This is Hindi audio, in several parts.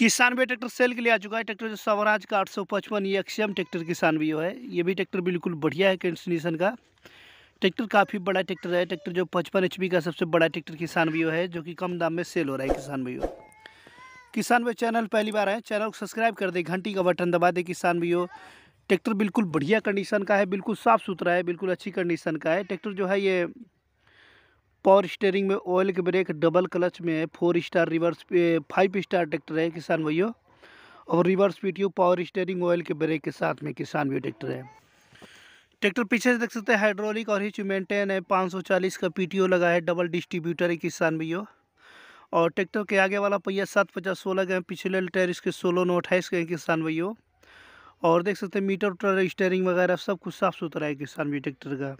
किसान भी ट्रैक्टर सेल के लिए आ चुका है ट्रैक्टर जो स्वराज का पचपन ये एक्सियम ट्रैक्टर किसान भी है ये भी ट्रैक्टर बिल्कुल बढ़िया है कंडीशन का ट्रैक्टर काफ़ी बड़ा ट्रैक्टर है ट्रैक्टर जो पचपन एच का सबसे बड़ा ट्रैक्टर किसान भी है जो कि कम दाम में सेल हो रहा है किसान भी किसान भी चैनल पहली बार है चैनल को सब्सक्राइब कर दे घंटी का बटन दबा दे किसान भी ट्रैक्टर बिल्कुल बढ़िया कंडीशन का है बिल्कुल साफ़ सुथरा है बिल्कुल अच्छी कंडीशन का है ट्रैक्टर जो है ये पावर स्टेयरिंग में ऑयल के ब्रेक डबल क्लच में है four star reverse five star tractor है किसान भाइयों और reverse P power steering oil के ब्रेक के साथ में किसान भी ट्रैक्टर है ट्रैक्टर पीछे से देख सकते हैं हाइड्रोलिक और हिच मेंटेन है 540 का पीटीओ लगा है डबल डिस्ट्रीब्यूटर है किसान भैया और ट्रैक्टर के आगे वाला पहिया सात पचास सोलह का है पिछले टायर इसके सोलह नौ अट्ठाईस गए किसान भैया और देख सकते हैं मीटर उटर स्टेयरिंग वगैरह सब कुछ साफ़ सुथरा है किसान भी ट्रैक्टर का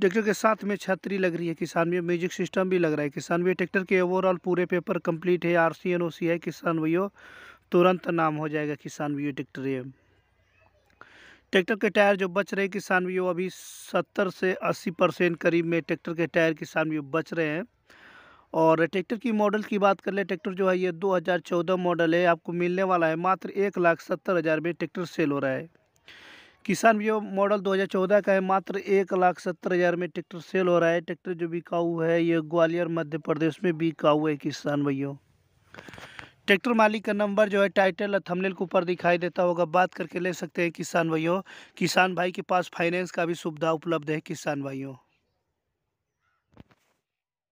ट्रैक्टर के साथ में छतरी लग रही है किसान भैया म्यूजिक सिस्टम भी लग रहा है किसान भैया ट्रैक्टर के ओवरऑल पूरे पेपर कंप्लीट है R C N O C है किसान भैया तुरंत नाम हो जाएगा किसान भैया ट्रैक्टर ये ट्रैक्टर के टायर जो बच रहे किसान भैया अभी सत्तर से अस्सी परसेंट करीब में ट्रैक्टर के टायर किसान भैया बच रहे हैं और ट्रैक्टर की मॉडल की बात कर ले ट्रैक्टर जो है ये चौदह मॉडल है आपको मिलने वाला है मात्र एक लाख सत्तर हज़ार में ट्रैक्टर सेल हो रहा है किसान जो मॉडल 2014 का है मात्र एक लाख सत्तर हज़ार में ट्रैक्टर सेल हो रहा है ट्रैक्टर जो बिकाऊ है ये ग्वालियर मध्य प्रदेश में बिकाऊ है किसान भैया ट्रैक्टर मालिक का नंबर जो है टाइटल और थंबनेल के ऊपर दिखाई देता होगा बात करके ले सकते हैं किसान भाइयों किसान भाई के पास फाइनेंस का भी सुविधा उपलब्ध है किसान भाइयों